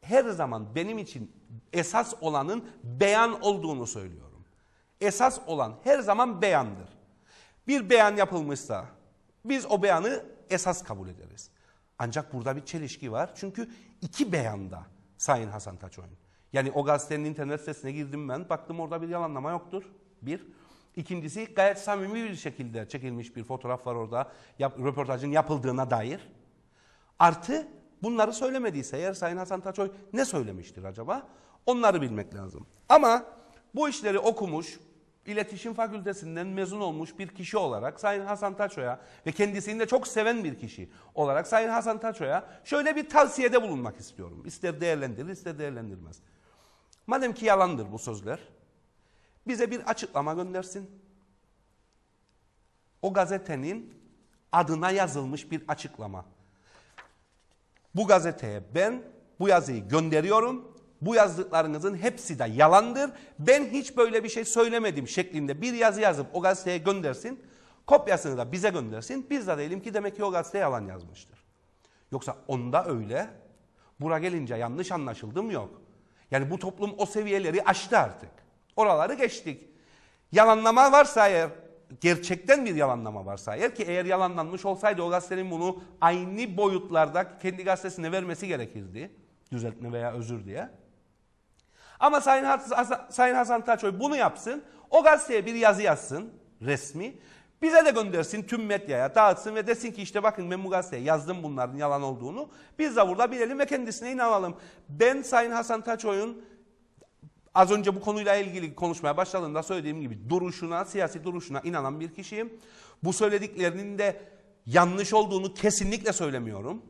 her zaman benim için esas olanın beyan olduğunu söylüyorum. Esas olan her zaman beyandır. Bir beyan yapılmışsa biz o beyanı esas kabul ederiz. Ancak burada bir çelişki var. Çünkü iki beyanda Sayın Hasan Taçoy'un. Yani o gazetenin internet sitesine girdim ben. Baktım orada bir yalanlama yoktur. Bir. İkincisi gayet samimi bir şekilde çekilmiş bir fotoğraf var orada yap, röportajın yapıldığına dair. Artı bunları söylemediyse eğer Sayın Hasan Taçoy ne söylemiştir acaba? Onları bilmek lazım. Ama bu işleri okumuş, iletişim fakültesinden mezun olmuş bir kişi olarak Sayın Hasan Taço'ya ve kendisini de çok seven bir kişi olarak Sayın Hasan Taço'ya şöyle bir tavsiyede bulunmak istiyorum. İster değerlendirir ister değerlendirmez. Madem ki yalandır bu sözler, bize bir açıklama göndersin. O gazetenin adına yazılmış bir açıklama. Bu gazeteye ben bu yazıyı gönderiyorum. Bu yazdıklarınızın hepsi de yalandır. Ben hiç böyle bir şey söylemedim şeklinde bir yazı yazıp o gazeteye göndersin. Kopyasını da bize göndersin. Biz de diyelim ki demek ki o gazete yalan yazmıştır. Yoksa onda öyle. Bura gelince yanlış anlaşıldım yok. Yani bu toplum o seviyeleri aştı artık. Oraları geçtik. Yalanlama varsa eğer, gerçekten bir yalanlama varsa eğer ki eğer yalanlanmış olsaydı o gazetenin bunu aynı boyutlarda kendi gazetesine vermesi gerekirdi. Düzeltme veya özür diye. Ama Sayın Hasan, Sayın Hasan Taçoy bunu yapsın. O gazeteye bir yazı yazsın resmi. Bize de göndersin tüm medyaya dağıtsın ve desin ki işte bakın ben bu gazeteye yazdım bunların yalan olduğunu. Biz de burada bilelim ve kendisine inanalım. Ben Sayın Hasan Taçoy'un az önce bu konuyla ilgili konuşmaya başladığımda söylediğim gibi duruşuna, siyasi duruşuna inanan bir kişiyim. Bu söylediklerinin de yanlış olduğunu kesinlikle söylemiyorum.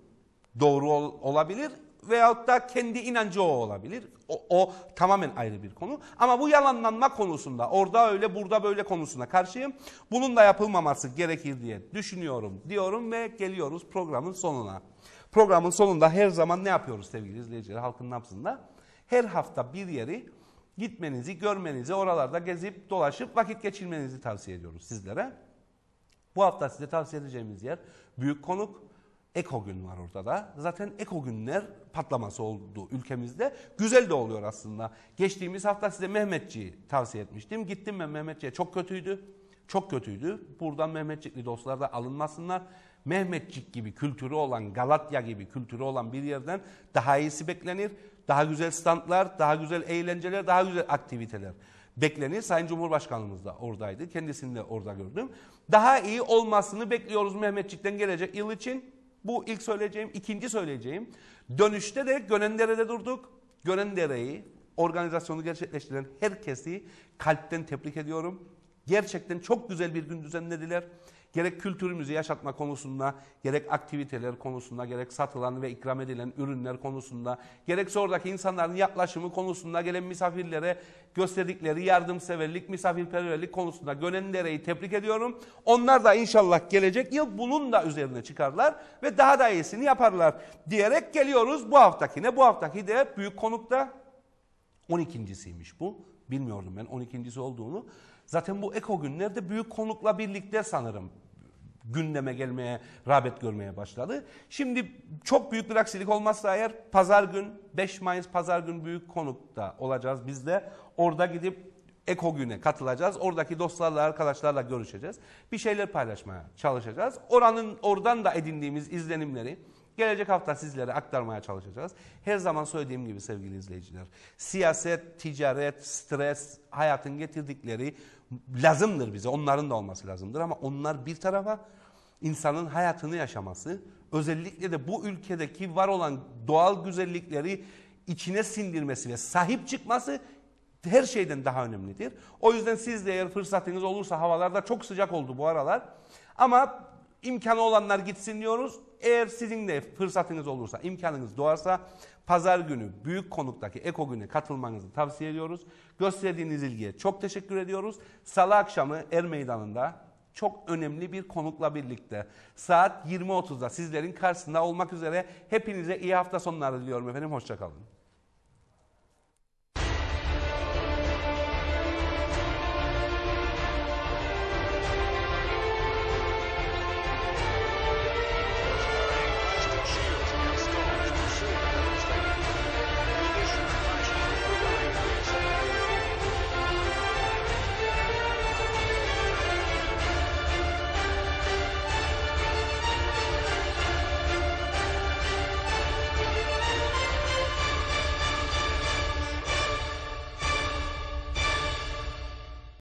Doğru ol, olabilir veyahut da kendi inancı o olabilir. O, o tamamen ayrı bir konu. Ama bu yalanlanma konusunda orada öyle burada böyle konusuna karşıyım. Bunun da yapılmaması gerekir diye düşünüyorum diyorum ve geliyoruz programın sonuna. Programın sonunda her zaman ne yapıyoruz sevgili izleyiciler halkın nabzında? Her hafta bir yeri gitmenizi, görmenizi, oralarda gezip dolaşıp vakit geçirmenizi tavsiye ediyoruz sizlere. Bu hafta size tavsiye edeceğimiz yer Büyük Konuk. Eko gün var ortada. Zaten eko günler patlaması oldu ülkemizde. Güzel de oluyor aslında. Geçtiğimiz hafta size Mehmetçi'yi tavsiye etmiştim. Gittim ben Mehmetçi'ye çok kötüydü. Çok kötüydü. Buradan Mehmetçikli dostlar da alınmasınlar. Mehmetçik gibi kültürü olan, Galatya gibi kültürü olan bir yerden daha iyisi beklenir. Daha güzel standlar, daha güzel eğlenceler, daha güzel aktiviteler bekleniyor. Sayın Cumhurbaşkanımız da oradaydı. Kendisini de orada gördüm. Daha iyi olmasını bekliyoruz Mehmetçik'ten gelecek yıl için. Bu ilk söyleyeceğim, ikinci söyleyeceğim. Dönüşte de Gönendere'de durduk. Gönendere'yi, organizasyonu gerçekleştiren herkesi kalpten tebrik ediyorum. Gerçekten çok güzel bir gün düzenlediler gerek kültürümüzü yaşatma konusunda, gerek aktiviteler konusunda, gerek satılan ve ikram edilen ürünler konusunda, gerek oradaki insanların yaklaşımı konusunda gelen misafirlere gösterdikleri yardımseverlik, misafirperverlik konusunda Gönendere'yi tebrik ediyorum. Onlar da inşallah gelecek yıl bunun da üzerine çıkarlar ve daha da iyisini yaparlar diyerek geliyoruz bu haftaki ne? Bu haftaki de büyük konukta 12.siymiş bu. Bilmiyordum ben 12.si olduğunu. Zaten bu Eko günlerde büyük konukla birlikte sanırım gündeme gelmeye, rağbet görmeye başladı. Şimdi çok büyük bir aksilik olmazsa eğer pazar gün 5 Mayıs pazar gün büyük konukta olacağız biz de. Orada gidip Eko Gün'e katılacağız. Oradaki dostlarla, arkadaşlarla görüşeceğiz. Bir şeyler paylaşmaya çalışacağız. Oranın oradan da edindiğimiz izlenimleri gelecek hafta sizlere aktarmaya çalışacağız. Her zaman söylediğim gibi sevgili izleyiciler. Siyaset, ticaret, stres, hayatın getirdikleri lazımdır bize. Onların da olması lazımdır ama onlar bir tarafa insanın hayatını yaşaması, özellikle de bu ülkedeki var olan doğal güzellikleri içine sindirmesi ve sahip çıkması her şeyden daha önemlidir. O yüzden siz de eğer fırsatınız olursa havalarda çok sıcak oldu bu aralar. Ama imkanı olanlar gitsin diyoruz. Eğer sizin de fırsatınız olursa, imkanınız doğarsa pazar günü büyük konuktaki eko güne katılmanızı tavsiye ediyoruz. Gösterdiğiniz ilgiye çok teşekkür ediyoruz. Salı akşamı Er Meydanı'nda çok önemli bir konukla birlikte saat 20.30'da sizlerin karşısında olmak üzere hepinize iyi hafta sonları diliyorum efendim. Hoşçakalın.